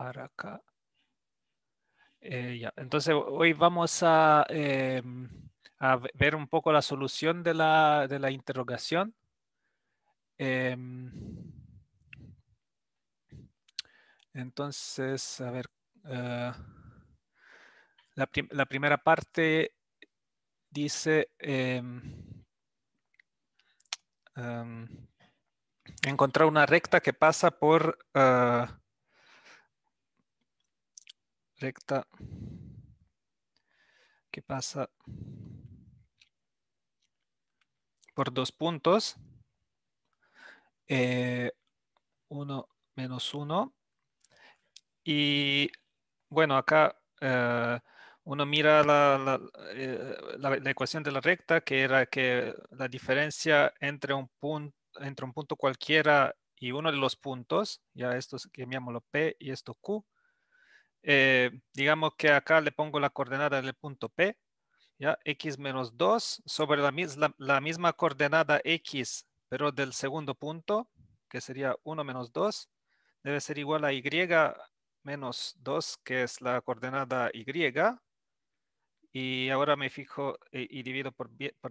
para acá. Eh, entonces, hoy vamos a, em, ver un poco la solución de la, interrogación. Em, entonces, a ver, eh, la, primera parte dice... Em, encontrar una recta que pasa por eh, recta que pasa por dos puntos. Eh, uno menos uno. Y bueno, acá eh, uno mira eh, la, la, ecuación de la recta, que era que la diferencia entre un, punto, entre un punto cualquiera y uno de los puntos, ya esto es, llamémoslo P y esto Q, eh, digamos que acá le pongo la coordenada del punto P, ¿ya? X menos 2 sobre la, la misma coordenada X, pero del segundo punto, que sería 1 menos 2, debe ser igual a Y menos 2, que es la coordenada Y, y ahora me fijo eh, y, divido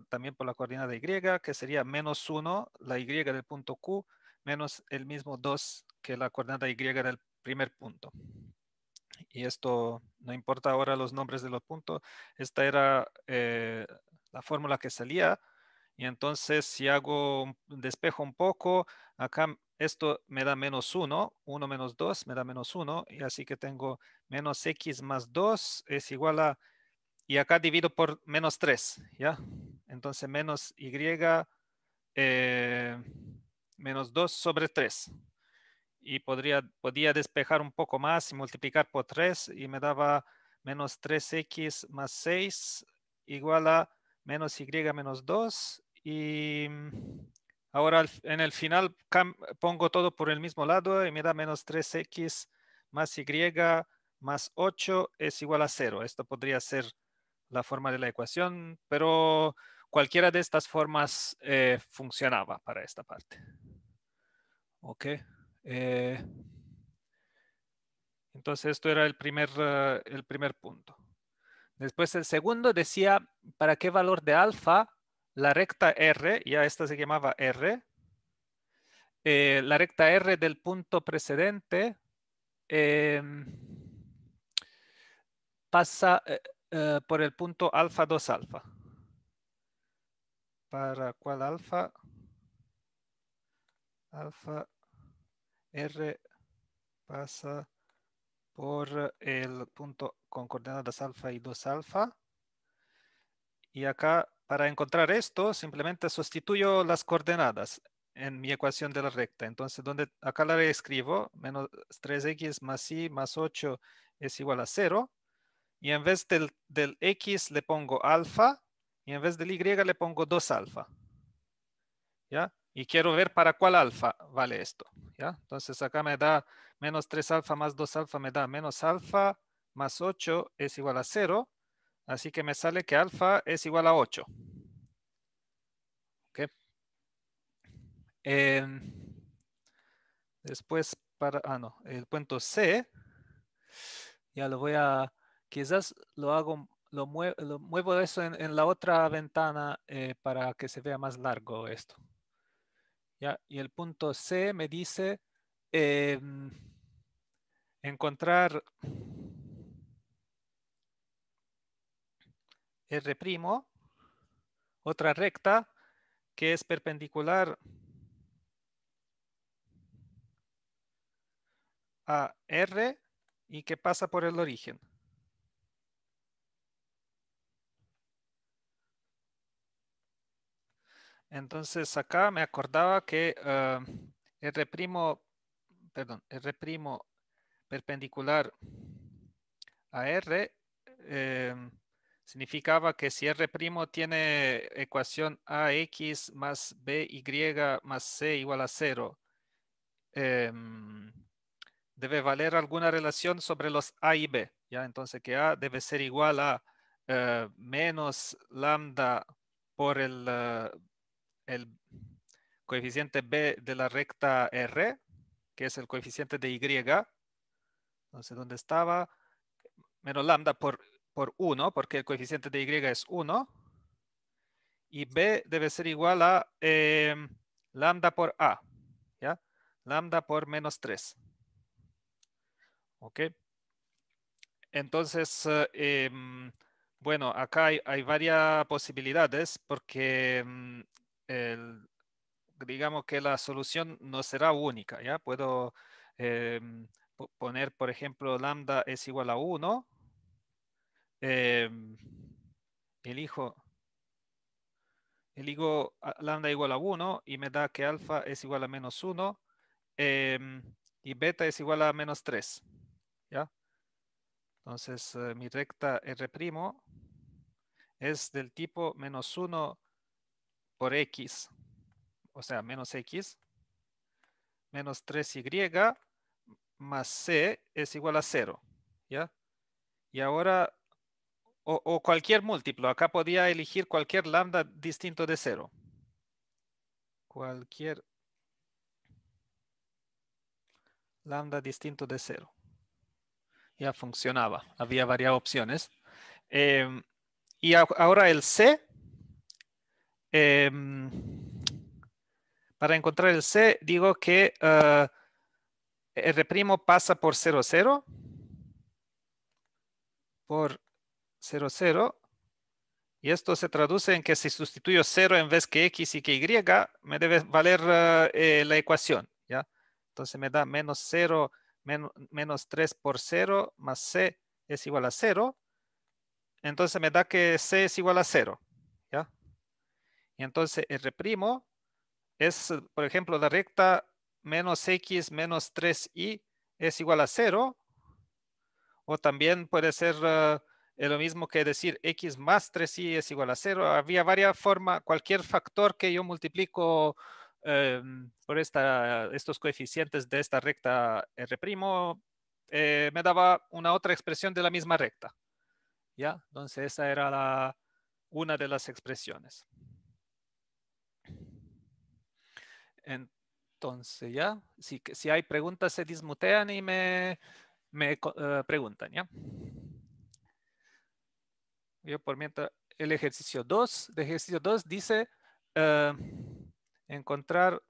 también por la coordenada y, que sería menos 1, la y del punto Q, menos el mismo 2 que la coordenada y del primer punto y esto no importa ahora los nombres de los puntos, esta era eh, la fórmula que salía. Y entonces si hago, un despejo un poco, acá esto me da menos 1, 1 menos 2 me da menos 1, y así que tengo menos x más 2 es igual a, y acá divido por menos 3, ¿ya? Entonces menos y eh, menos 2 sobre 3 y podría, podía despejar un poco más y multiplicar por 3 y me daba menos 3x más 6 igual a menos y menos 2 y mm, ahora en el final pongo todo por el mismo lado y me da menos 3x más y más 8 es igual a 0. Esto podría ser la forma de la ecuación, pero cualquiera de estas formas eh, funcionaba para esta parte. Okay. Eh, entonces, esto era el primer, eh, el primer punto. Después, el segundo decía, ¿para qué valor de alfa la recta R, ya esta se llamaba R, eh, la recta R del punto precedente em, pasa por el punto alfa 2 alfa. ¿Para cuál alfa? Alfa R pasa por el punto con coordenadas alfa y 2 alfa. Y acá, para encontrar esto, simplemente sustituyo las coordenadas en mi ecuación de la recta. Entonces, donde acá la escribo menos 3x más y más 8 es igual a 0. Y en vez del, del x le pongo alfa y en vez del y le pongo 2 alfa. ¿Ya? y quiero ver para cuál alfa vale esto. ¿ya? Entonces acá me da menos 3 alfa más 2 alfa me da menos alfa más 8 es igual a 0. Así que me sale que alfa es igual a 8. Em, después para, ah no, el punto C, ya lo voy a, quizás lo hago, lo, muevo, eso en, la otra ventana eh, para que se vea más largo esto. Y el punto C me dice em, encontrar R' otra recta que es perpendicular a R y que pasa por el origen. Entonces acá me acordaba que r ah, el perdón, perpendicular a R em, significaba que si R' tiene ecuación AX más BY más C igual a cero, em, debe valer alguna relación sobre los A y B. ¿ya? Entonces que A debe ser igual a eh, menos lambda por el eh, el coeficiente B de la recta R, que es el coeficiente de Y. No sé ¿dónde estaba? Menos lambda por, por 1, porque el coeficiente de Y es 1. Y B debe ser igual a em, lambda por A, ¿ya? Lambda por menos 3. ¿Ok? Entonces, em, bueno, acá hay, hay, varias posibilidades porque em, el, digamos que la solución no será única, ¿ya? Puedo eh, poner, por ejemplo, lambda es igual a 1. Eh, elijo, lambda igual a 1 y me da que alfa es igual a menos 1 eh, y beta es igual a menos 3, ¿ya? Entonces, eh, mi recta R' es del tipo menos 1 por x, o sea, menos x, menos 3y más c es igual a 0, ¿ya? Y ahora, o, cualquier múltiplo, acá podía elegir cualquier lambda distinto de 0. Cualquier lambda distinto de 0. Ya funcionaba, había varias opciones. Em, y ahora el c Em, para encontrar el C, digo que eh, R' pasa por 0, 0, por 0, 0, y esto se traduce en que si sustituyo 0 en vez que X y que Y, me debe valer eh, eh, la ecuación, ¿ya? Entonces me da menos 0, menos 3 por 0, más C es igual a 0, entonces me da que C es igual a 0. Y entonces eh, R' es, por ejemplo, la recta menos x menos 3y es igual a 0. O también puede ser eh, lo mismo que decir x más 3y es igual a 0. Había varias formas, cualquier factor que yo multiplico eh, por estos coeficientes de esta recta R' me daba una otra expresión de la misma recta. ¿Ya? Entonces esa era una de las expresiones. Entonces, ya, si, hay preguntas, se dismutean y me, eh, preguntan, ¿ya? Yo por mientras, el ejercicio 2, el ejercicio 2 dice eh, encontrar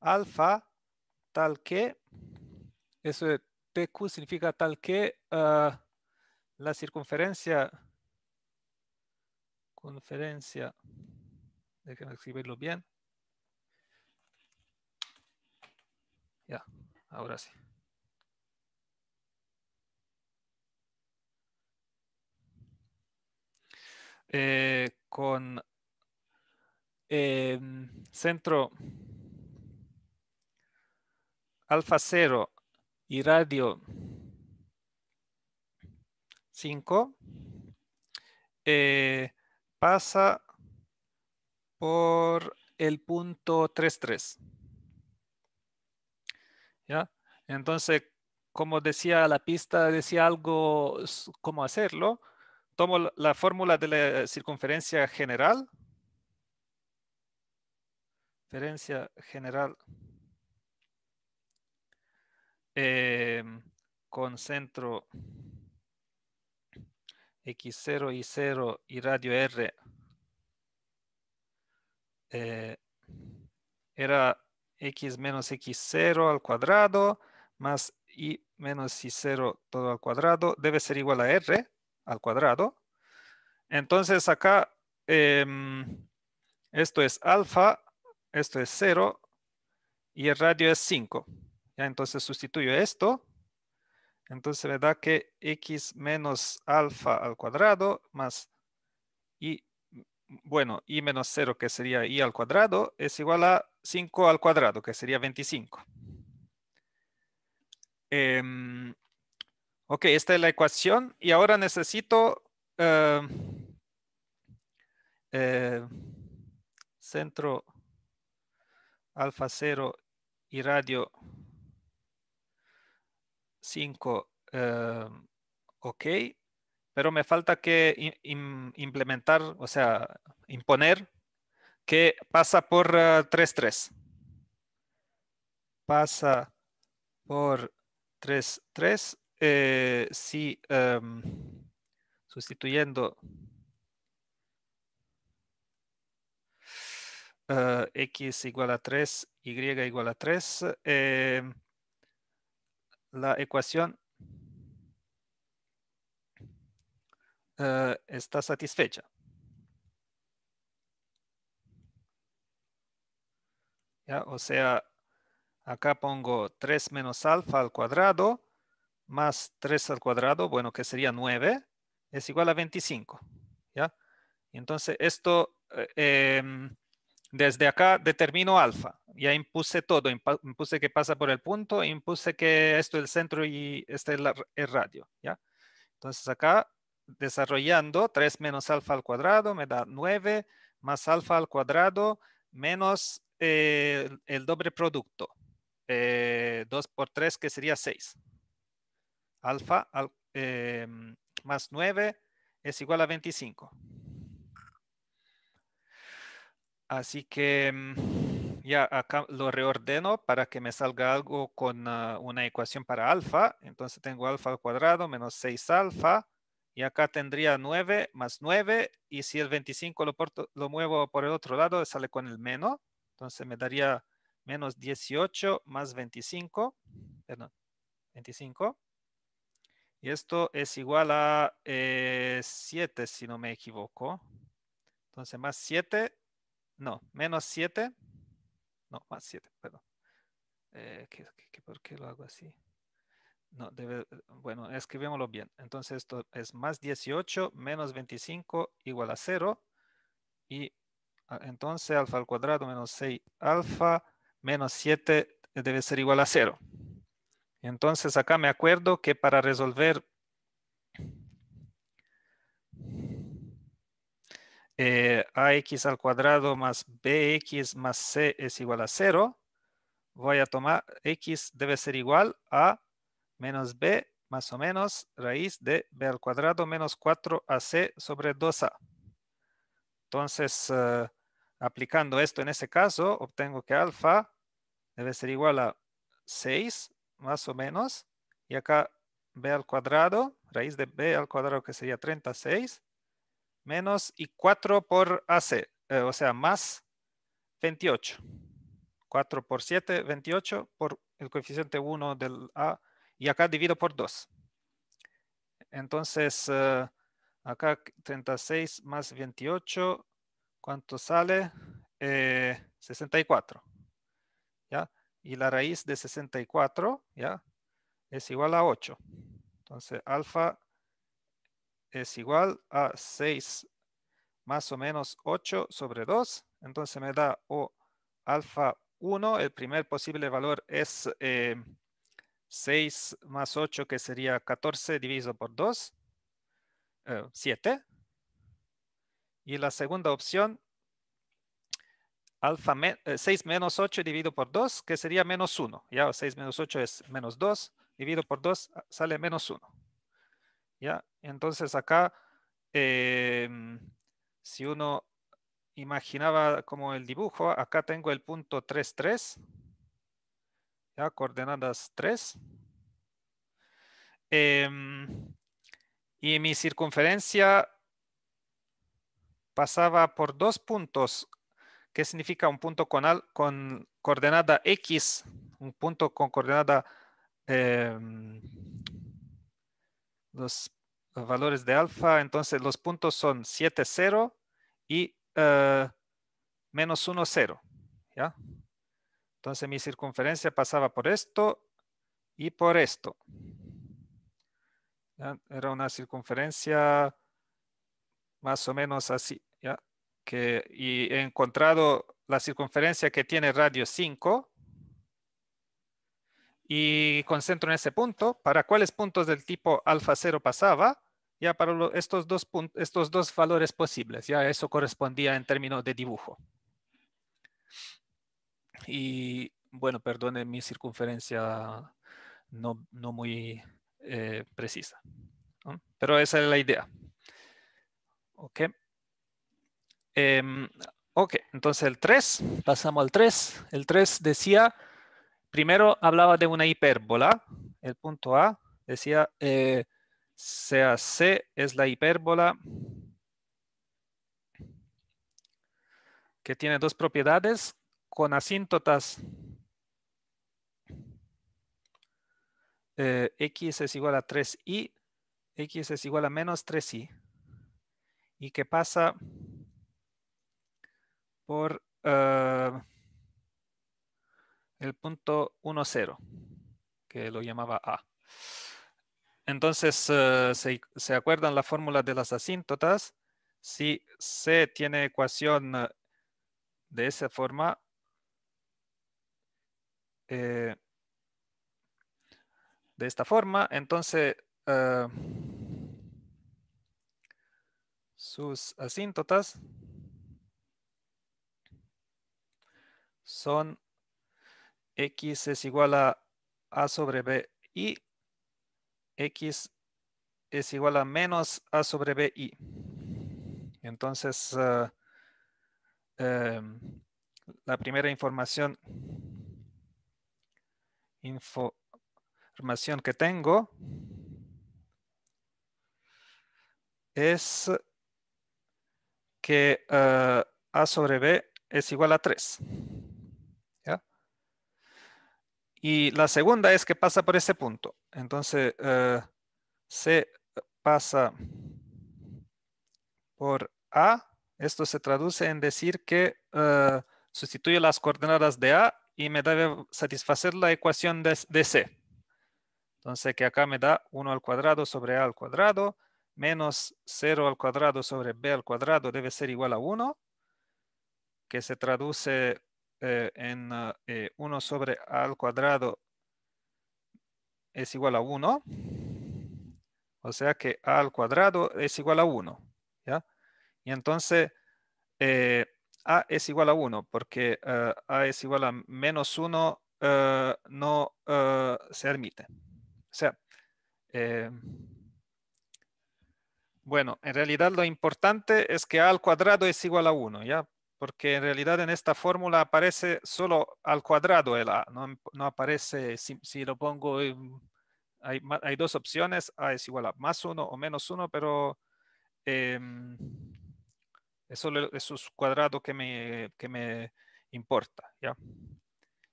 alfa tal que, eso de TQ significa tal que eh, la circunferencia, circunferencia. Déjenme escribirlo bien. Ya, ahora sí. Eh, con eh, centro alfa 0 y radio 5 eh, pasa por el punto 3.3. ¿Ya? Entonces, como decía la pista, decía algo cómo hacerlo. Tomo la fórmula de la circunferencia general. Circunferencia general. Em, con centro X0, Y0 y radio R eh, era x menos x0 al cuadrado más y menos y0 todo al cuadrado debe ser igual a r al cuadrado. Entonces acá em, esto es alfa, esto es 0 y el radio es 5. Ya, entonces sustituyo esto. Entonces me da que x menos alfa al cuadrado más y bueno, y menos 0, que sería i al cuadrado, es igual a 5 al cuadrado, que sería 25. Em, ok, esta es la ecuación. Y ahora necesito... Eh, eh, centro alfa 0 y radio 5, ok pero me falta que implementar, o sea, imponer que pasa por 3.3. Ah, 3. pasa por 3.3 eh, si em, sustituyendo ah, x igual a 3, y igual a 3, eh, em, la ecuación Eh, está satisfecha. ¿Ya? O sea, acá pongo 3 menos alfa al cuadrado más 3 al cuadrado, bueno, que sería 9, es igual a 25. ¿ya? Entonces, esto eh, em, desde acá determino alfa. Ya impuse todo, impuse que pasa por el punto, impuse que esto es el centro y este es el radio. ¿ya? Entonces acá desarrollando 3 menos alfa al cuadrado me da 9 más alfa al cuadrado menos eh, el doble producto. 2 eh, por 3 que sería 6. Alfa eh, más 9 es igual a 25. Así que mm, ya acá lo reordeno para que me salga algo con ah, una ecuación para alfa. Entonces tengo alfa al cuadrado menos 6 alfa y acá tendría 9 más 9. Y si el 25 lo, porto, lo muevo por el otro lado, sale con el menos. Entonces me daría menos 18 más 25. Perdón, 25. Y esto es igual a 7, eh, si no me equivoco. Entonces, más 7, no, menos 7, no, más 7, perdón. Eh, por qué lo hago así? No, debe, bueno, escribémoslo bien. Entonces esto es más 18 menos 25 igual a 0. Y ah, entonces alfa al cuadrado menos 6 alfa menos 7 debe ser igual a 0. Entonces acá me acuerdo que para resolver eh, ax al cuadrado más bx más c es igual a 0, voy a tomar x debe ser igual a menos b más o menos raíz de b al cuadrado menos 4ac sobre 2a. Entonces, eh, aplicando esto en ese caso, obtengo que alfa debe ser igual a 6 más o menos. Y acá b al cuadrado, raíz de b al cuadrado que sería 36, menos y 4 por ac, eh, o sea, más 28. 4 por 7, 28, por el coeficiente 1 del a y acá divido por 2. Entonces, eh, acá 36 más 28, ¿cuánto sale? 64. Eh, ¿Ya? Y la raíz de 64, ¿ya? Es igual a 8. Entonces, alfa es igual a 6 más o menos 8 sobre 2. Entonces me da o alfa 1, el primer posible valor es eh, 6 más 8, que sería 14 dividido por 2, 7. Eh, y la segunda opción, 6 eh, menos 8 dividido por 2, que sería menos 1. Ya 6 menos 8 es menos 2, dividido por 2 ah, sale menos 1. entonces acá, em, si uno imaginaba como el dibujo, acá tengo el punto 3, 3 ya coordenadas 3. Em, y mi circunferencia pasaba por dos puntos, que significa un punto con, con coordenada X, un punto con coordenada em, los valores de alfa, entonces los puntos son 7, 0 y eh, menos 1, 0. ¿ya? Entonces mi circunferencia pasaba por esto y por esto. Era una circunferencia más o menos así. Que, y he encontrado la circunferencia que tiene radio 5 y concentro en ese punto. ¿Para cuáles puntos del tipo alfa 0 pasaba? Ya para estos, dos estos dos valores posibles. Ya eso correspondía en términos de dibujo. Y bueno, perdone mi circunferencia no, no muy eh, precisa. Pero esa es la idea. Ok. Em, ok, entonces el 3, pasamos al 3. El 3 decía, primero hablaba de una hipérbola. El punto A decía, eh, sea C es la hipérbola que tiene dos propiedades con asíntotas eh, x es igual a 3y, x es igual a menos 3y. Y que pasa por eh, el punto 1, 0, que lo llamaba A. Entonces, eh, se, se, acuerdan la fórmula de las asíntotas? Si C tiene ecuación de esa forma, eh, de esta forma. Entonces, eh, sus asíntotas son x es igual a a sobre b y x es igual a menos a sobre b y. Entonces, eh, em, la primera información información que tengo es que eh, A sobre B es igual a 3. Y la segunda es que pasa por ese punto. Entonces, eh, C pasa por A. Esto se traduce en decir que eh, sustituye las coordenadas de A y me debe satisfacer la ecuación de, de C. Entonces que acá me da 1 al cuadrado sobre A al cuadrado menos 0 al cuadrado sobre B al cuadrado debe ser igual a 1, que se traduce eh, en 1 eh, sobre A al cuadrado es igual a 1. O sea que A al cuadrado es igual a 1. ¿ya? Y entonces... Eh, a es igual a 1, porque eh, a es igual a menos 1 eh, no eh, se admite. O sea, bueno, en realidad lo importante es que a al cuadrado es igual a 1, ¿ya? Porque en realidad en esta fórmula aparece solo al cuadrado el a, no, aparece, si, lo pongo, hay, dos opciones, a es igual a más 1 o menos 1, pero... Em, eso, eso es cuadrado que me, que me importa,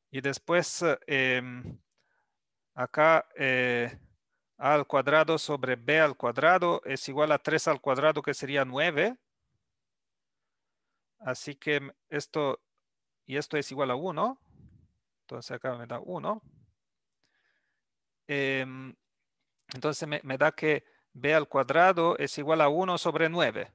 Y después, eh, em, acá, eh, a al cuadrado sobre b al cuadrado es igual a 3 al cuadrado, que sería 9. Así que esto, y esto es igual a 1. Entonces acá me da 1. Em, entonces me, me da que b al cuadrado es igual a 1 sobre 9.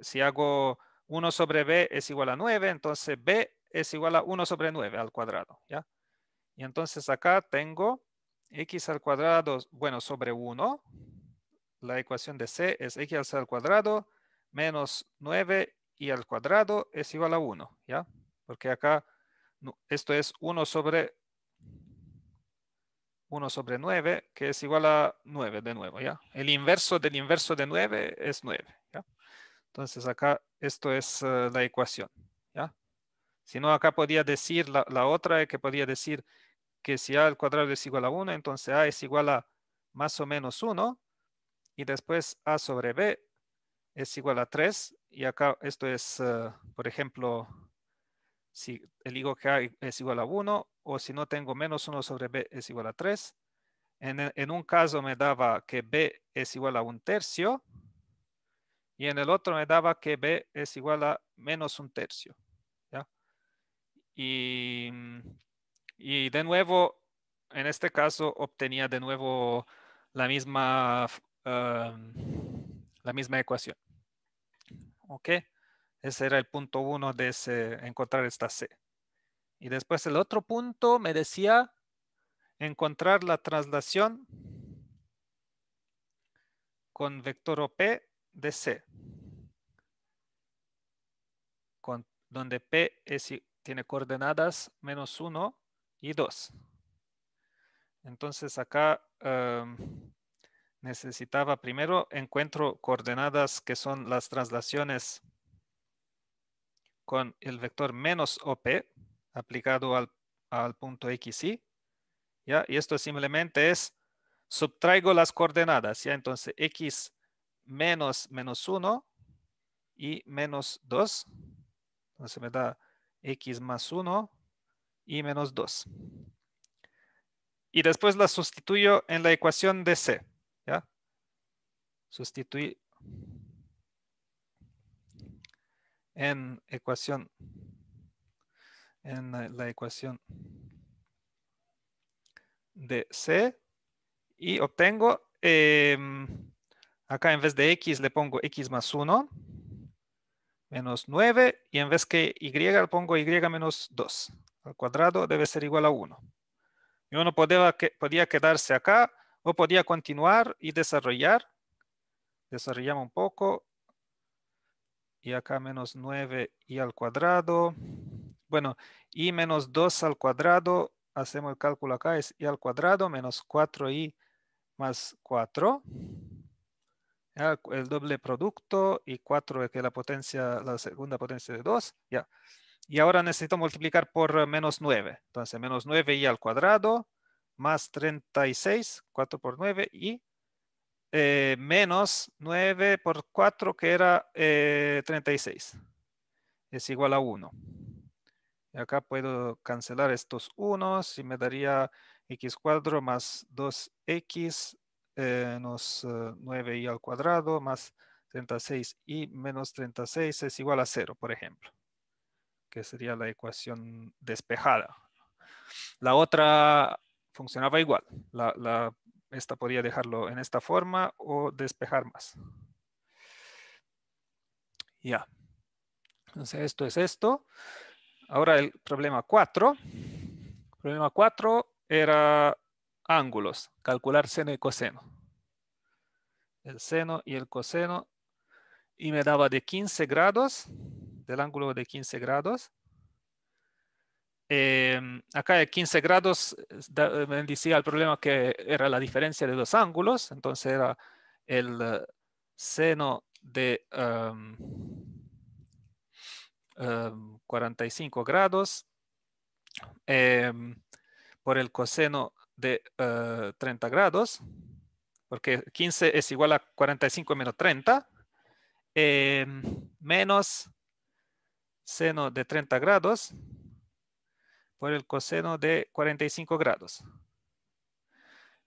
Si hago 1 sobre b es igual a 9, entonces b es igual a 1 sobre 9 al cuadrado, ¿ya? Y entonces acá tengo x al cuadrado, bueno, sobre 1. La ecuación de c es x al cuadrado menos 9 y al cuadrado es igual a 1, ¿ya? Porque acá esto es 1 sobre 1 sobre 9, que es igual a 9 de nuevo, ¿ya? El inverso del inverso de 9 es 9. Entonces acá esto es eh, la ecuación. Si no, acá podía decir la, otra, que podía decir que si a al cuadrado es igual a 1, entonces a es igual a más o menos 1. Y después a sobre b es igual a 3. Y acá esto es, eh, por ejemplo, si eligo que a es igual a 1 o si no tengo menos 1 sobre b es igual a 3. En, en un caso me daba que b es igual a un tercio y en el otro me daba que B es igual a menos un tercio. Y, y de nuevo, en este caso, obtenía de nuevo la misma, la misma ecuación. ¿Ok? Ese era el punto uno de ese, encontrar esta C. Y después el otro punto me decía encontrar la traslación con vector OP de C, donde P tiene coordenadas menos 1 y 2. Entonces acá em, necesitaba primero encuentro coordenadas que son las traslaciones con el vector menos OP aplicado al, punto XY. ¿ya? Y esto simplemente es, subtraigo las coordenadas, ¿ya? entonces X menos menos 1 y menos 2. Entonces me da x más 1 y menos 2. Y después la sustituyo en la ecuación de C. ¿ya? Sustituir en ecuación en la, ecuación de C y obtengo eh, Acá en vez de x le pongo x más 1 menos 9 y en vez que y le pongo y menos 2. Al cuadrado debe ser igual a 1. Y uno podía, podía quedarse acá o podía continuar y desarrollar. Desarrollamos un poco. Y acá menos 9 y al cuadrado. Bueno, y menos 2 al cuadrado. Hacemos el cálculo acá, es y al cuadrado menos 4y más 4 el doble producto y 4 es eh, que la potencia, la segunda potencia de 2, ya. Y ahora necesito multiplicar por eh, menos 9. Entonces, menos 9 y al cuadrado, más 36, 4 por 9, y eh, menos 9 por 4, que era 36. Es igual a 1. Y acá puedo cancelar estos unos y me daría x cuadro más 2x eh, 9i eh, al cuadrado más 36i menos 36 es igual a 0, por ejemplo, que sería la ecuación despejada. La otra funcionaba igual. La, esta podía dejarlo en esta forma o despejar más. Ya. Entonces, esto es esto. Ahora el problema 4. Problema 4 era ángulos, calcular seno y coseno. El seno y el coseno. Y me daba de 15 grados, del ángulo de 15 grados. Em, acá de 15 grados me decía el problema que era la diferencia de los ángulos. Entonces era el eh, seno de 45 em, em, grados por el coseno de 30 eh, grados, porque 15 es igual a 45 menos 30, eh, menos seno de 30 grados por el coseno de 45 grados.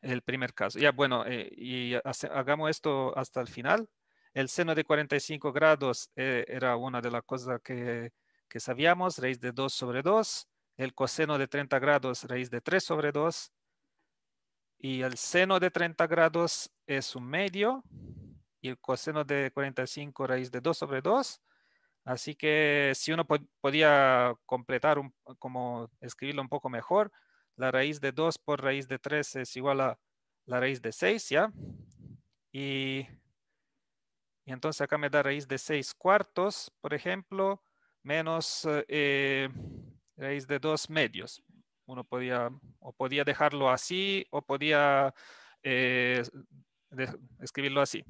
El primer caso. Ya, bueno, eh, y hagamos esto hasta el final. El seno de 45 grados era una de las cosas que, que sabíamos, raíz de 2 sobre 2. El coseno de 30 grados, raíz de 3 sobre 2 y el seno de 30 grados es un medio y el coseno de 45 raíz de 2 sobre 2. Así que si uno podía completar, un, como escribirlo un poco mejor, la raíz de 2 por raíz de 3 es igual a la raíz de 6, ¿ya? Y, entonces acá me da raíz de 6 cuartos, por ejemplo, menos eh, raíz de 2 medios. Uno podía, o podía dejarlo así, o podía eh, escribirlo así.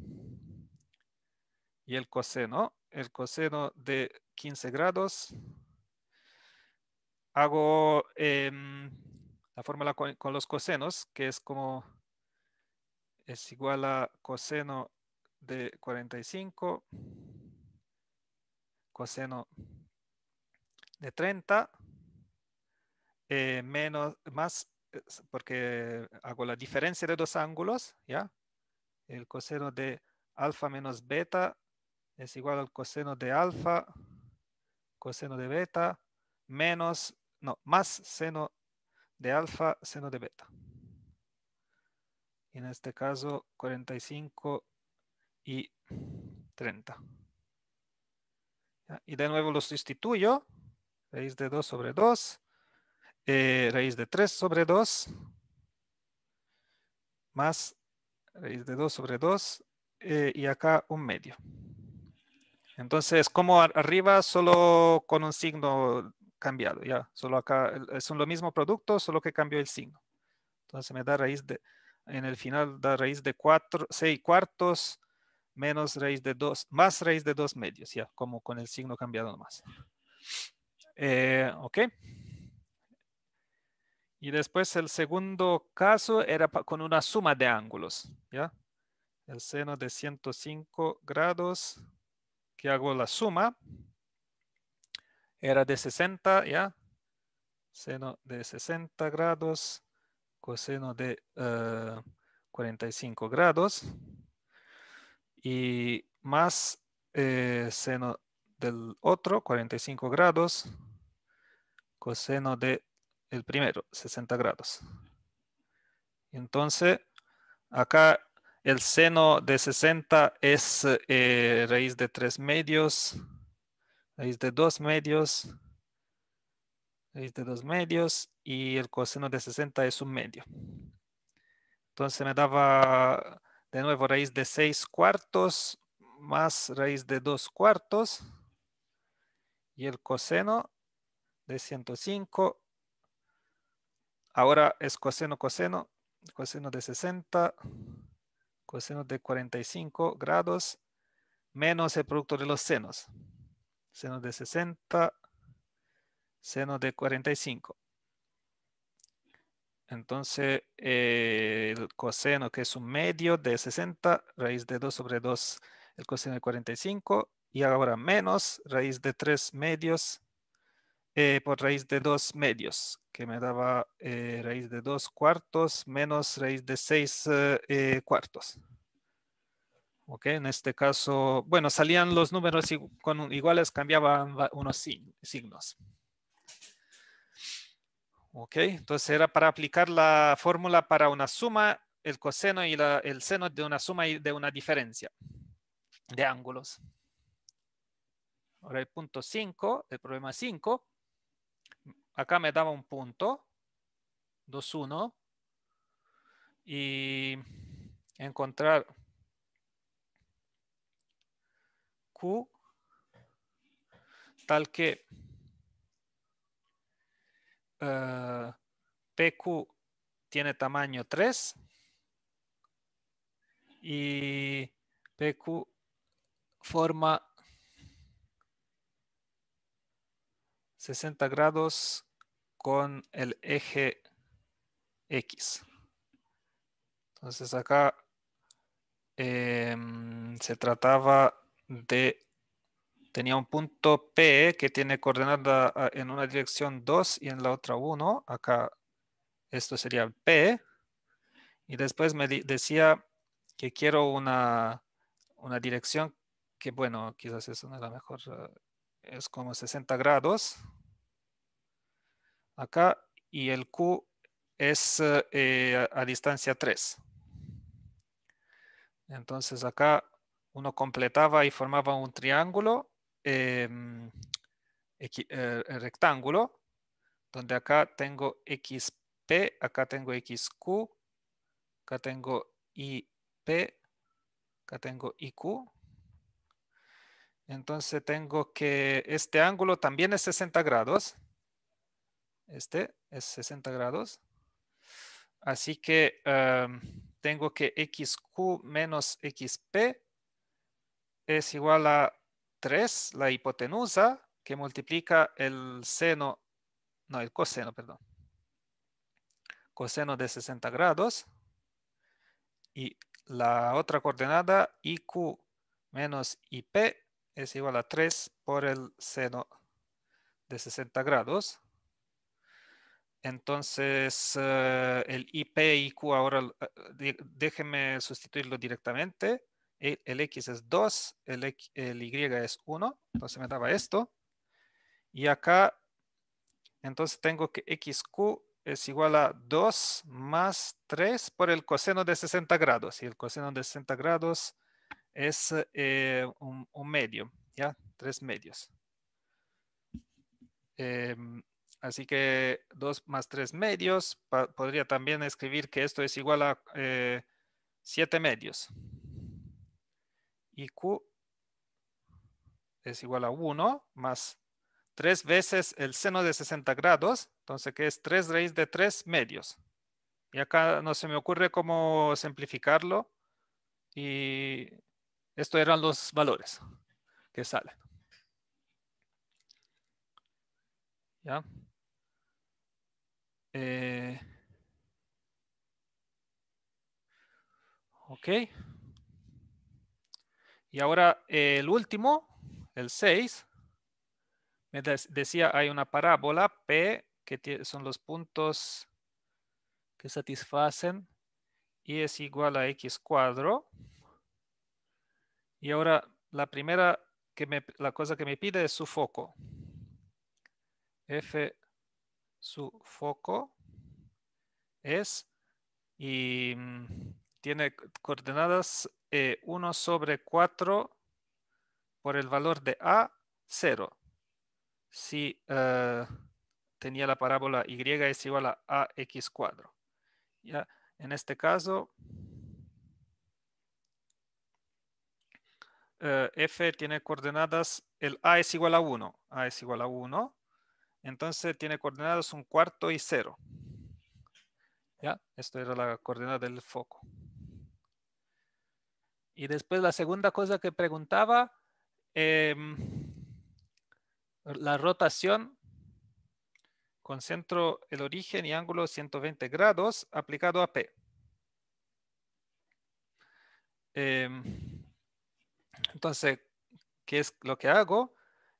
Y el coseno, el coseno de 15 grados. Hago em, la fórmula con, con, los cosenos, que es como, es igual a coseno de 45, coseno de 30, eh, menos, más, porque hago la diferencia de dos ángulos, ¿ya? El coseno de alfa menos beta es igual al coseno de alfa, coseno de beta, menos, no, más seno de alfa, seno de beta. En este caso, 45 y 30. Y de nuevo lo sustituyo, raíz de 2 sobre 2, eh, raíz de 3 sobre 2 más raíz de 2 sobre 2 eh, y acá un medio. Entonces, como arriba, solo con un signo cambiado, ya, solo acá, son lo mismo producto, solo que cambió el signo. Entonces me da raíz de, en el final da raíz de 4, 6 cuartos menos raíz de 2, más raíz de 2 medios, ya, como con el signo cambiado nomás. Eh, ok. Y después el segundo caso era con una suma de ángulos, ¿ya? El seno de 105 grados, que hago la suma, era de 60, ¿ya? Seno de 60 grados, coseno de 45 eh, grados, y más eh, seno del otro, 45 grados, coseno de el primero, 60 grados. Entonces, acá el seno de 60 es eh, raíz de 3 medios, raíz de 2 medios, raíz de 2 medios y el coseno de 60 es un medio. Entonces me daba de nuevo raíz de 6 cuartos más raíz de 2 cuartos y el coseno de 105 Ahora es coseno, coseno, coseno de 60, coseno de 45 grados, menos el producto de los senos. Seno de 60, seno de 45. Entonces, eh, el coseno, que es un medio de 60, raíz de 2 sobre 2, el coseno de 45, y ahora menos raíz de 3 medios eh, por raíz de dos medios, que me daba eh, raíz de dos cuartos menos raíz de 6 eh, cuartos. Ok, en este caso, bueno, salían los números con iguales, cambiaban unos signos. Ok, entonces era para aplicar la fórmula para una suma, el coseno y el seno de una suma y de una diferencia de ángulos. Ahora el punto 5, el problema 5, acá me daba un punto, 2-1, y encontrar Q tal que eh, PQ tiene tamaño 3 y PQ forma 60 grados con el eje X. Entonces acá em, se trataba de, tenía un punto P que tiene coordenada ah, en una dirección 2 y en la otra 1. Acá esto sería el P. Y después me decía que quiero una, una dirección que, bueno, quizás eso no es la mejor ah, es como 60 grados acá y el Q es eh, a, distancia 3. Entonces acá uno completaba y formaba un triángulo em, eh, eh, rectángulo, donde acá tengo XP, acá tengo XQ, acá tengo IP, acá tengo IQ. Entonces tengo que este ángulo también es 60 grados. Este es 60 grados. Así que em, tengo que xq menos xp es igual a 3, la hipotenusa, que multiplica el seno, no, el coseno, perdón. Coseno de 60 grados. Y la otra coordenada, iq menos ip es igual a 3 por el seno de 60 grados. Entonces, eh, el IP y Q ahora, eh, déjenme sustituirlo directamente. E, el, X es 2, el, el Y es 1, entonces me daba esto. Y acá, entonces tengo que XQ es igual a 2 más 3 por el coseno de 60 grados. Y el coseno de 60 grados es eh, un, un, medio, ¿ya? Tres medios. Eh, así que 2 más 3 medios, podría también escribir que esto es igual a 7 eh, medios. Y Q es igual a 1 más 3 veces el seno de 60 grados, entonces que es 3 raíz de 3 medios. Y acá no se me ocurre cómo simplificarlo. Y estos eran los valores que salen. ¿Ya? Eh, ok. Y ahora el último, el 6, me decía hay una parábola P, que son los puntos que satisfacen y es igual a X cuadro. Y ahora la primera que la cosa que me pide es su foco. F su foco es y mm, tiene coordenadas 1 eh, sobre 4 por el valor de A, 0. Si eh, tenía la parábola Y es igual a AX cuadro. ¿Ya? En este caso, Eh, f tiene coordenadas, el a es igual a 1, a es igual a 1, entonces tiene coordenadas un cuarto y 0. ¿Ya? Esto era la coordenada del foco. Y después la segunda cosa que preguntaba, em, la rotación con centro, el origen y ángulo 120 grados aplicado a P. Em, entonces, ¿qué es lo que hago?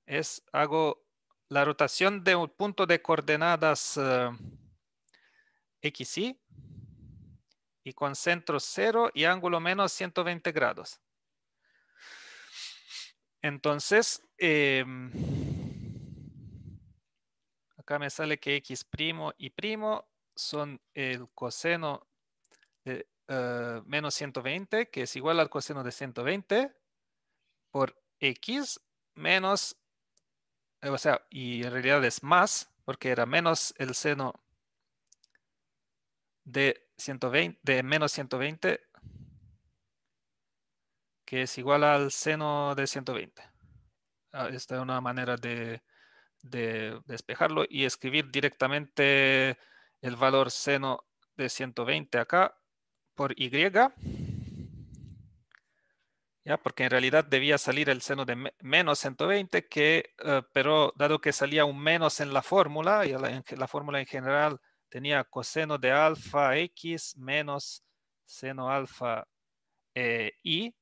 Es hago la rotación de un punto de coordenadas eh, x, XY y con centro cero y ángulo menos 120 grados. Entonces, em, acá me sale que X' y primo son el coseno de eh, menos 120, que es igual al coseno de 120, por x menos, eh, o sea, y en realidad es más, porque era menos el seno de, 120, de menos 120, que es igual al seno de 120. Ah, esta es una manera de, de despejarlo y escribir directamente el valor seno de 120 acá por y ¿ya? porque en realidad debía salir el seno de menos 120, que, eh, pero dado que salía un menos en la fórmula, y la, fórmula en general tenía coseno de alfa x menos seno alfa eh, y,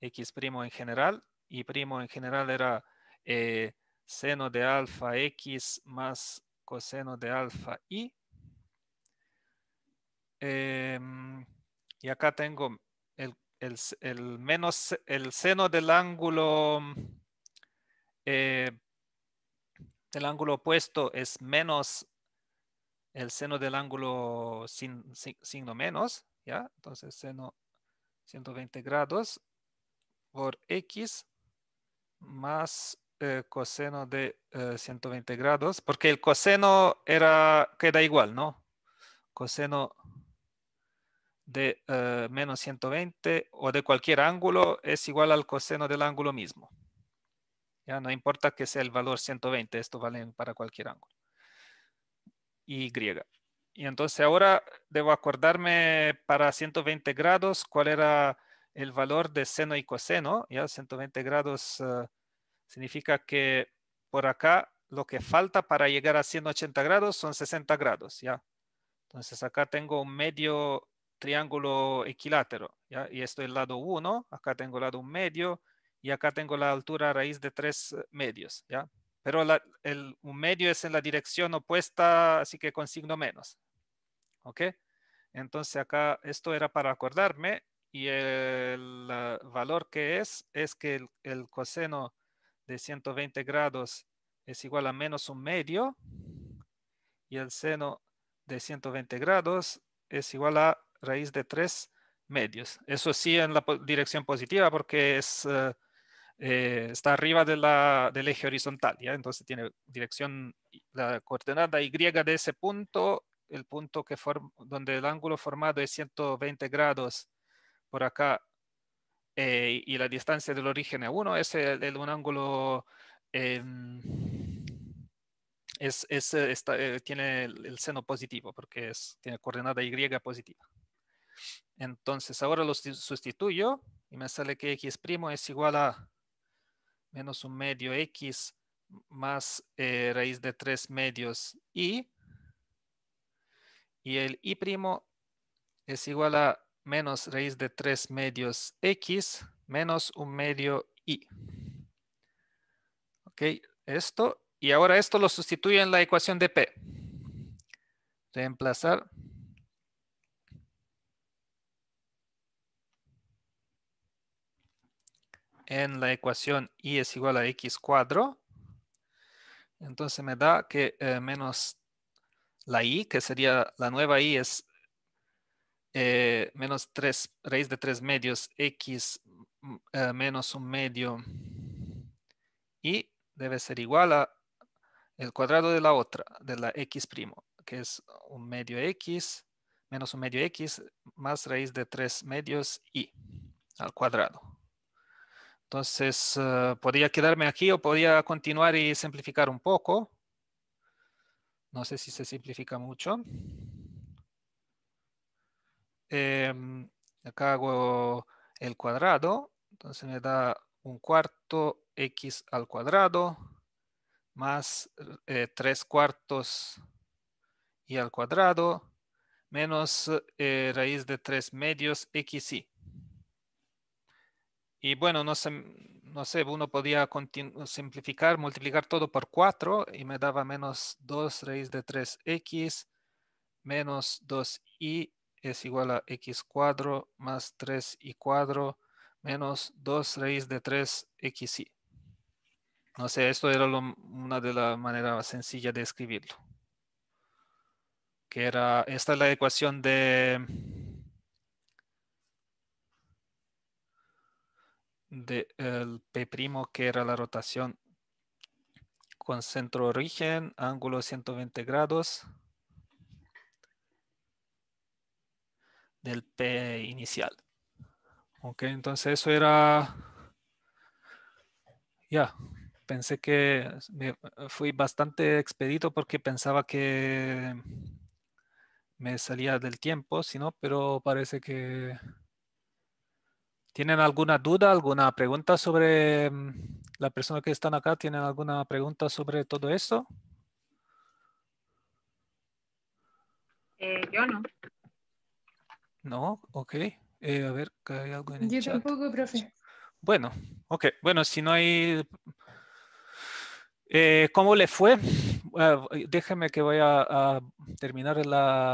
x primo en general, y primo en general era eh, seno de alfa x más coseno de alfa y. Em, y acá tengo el, menos, el seno del ángulo, mm, eh, el ángulo opuesto es menos el seno del ángulo sin, signo menos, ¿ya? Entonces seno 120 grados por x más eh, coseno de 120 eh, grados, porque el coseno era, queda igual, ¿no? Coseno de eh, menos 120 o de cualquier ángulo es igual al coseno del ángulo mismo. Ya no importa que sea el valor 120, esto vale para cualquier ángulo. Y. Y entonces ahora debo acordarme para 120 grados cuál era el valor de seno y coseno. Ya 120 grados eh, significa que por acá lo que falta para llegar a 180 grados son 60 grados. Ya. Entonces acá tengo un medio triángulo equilátero. ¿ya? Y esto es el lado 1, acá tengo lado lado medio y acá tengo la altura raíz de 3 eh, medios. ¿ya? Pero el, un medio es en la dirección opuesta, así que con signo menos. ¿Ok? Entonces acá esto era para acordarme y el valor que es es que el, el coseno de 120 grados es igual a menos un medio y el seno de 120 grados es igual a raíz de tres medios. Eso sí en la dirección positiva porque es, eh, eh, está arriba del eje horizontal, ¿ya? entonces tiene dirección, la coordenada Y de ese punto, el punto que donde el ángulo formado es 120 grados por acá eh, y la distancia del origen a 1, es un ángulo... Em, es, tiene el, seno positivo porque es, tiene coordenada y positiva. Entonces ahora lo sustituyo y me sale que x' es igual a menos un medio x más eh, raíz de tres medios y. Y el y' es igual a menos raíz de tres medios x menos un medio y. Ok, esto. Y ahora esto lo sustituyo en la ecuación de p. Reemplazar. en la ecuación y es igual a x cuadro, entonces me da que eh, menos la i, que sería la nueva i, es eh, menos 3, raíz de 3 medios, x eh, menos un medio, y debe ser igual a el cuadrado de la otra, de la x primo, que es un medio x menos un medio x más raíz de 3 medios y al cuadrado. Entonces, eh, podría quedarme aquí o podría continuar y simplificar un poco. No sé si se simplifica mucho. Em, acá hago el cuadrado. Entonces me da un cuarto x al cuadrado más eh, tres cuartos y al cuadrado menos eh, raíz de tres medios x y y bueno, no sé, no uno podía simplificar, multiplicar todo por 4 y me daba menos 2 raíz de 3x menos 2y es igual a x cuadro más 3y cuadro menos 2 raíz de 3xy. No sé, esto era una de las maneras sencillas de escribirlo. Que era, esta es la ecuación de del p P' que era la rotación con centro origen, ángulo 120 grados del P inicial. Ok, entonces eso era... Ya, pensé que fui bastante expedito porque pensaba que me salía del tiempo, sino, pero parece que ¿Tienen alguna duda, alguna pregunta sobre mm, la persona que están acá? ¿Tienen alguna pregunta sobre todo eso? Eh, yo no. No, ok. Eh, a ver, ¿hay algo en el Yo tampoco, profe. Bueno, ok. Bueno, si no hay... Eh, ¿Cómo le fue? déjeme que voy a terminar la...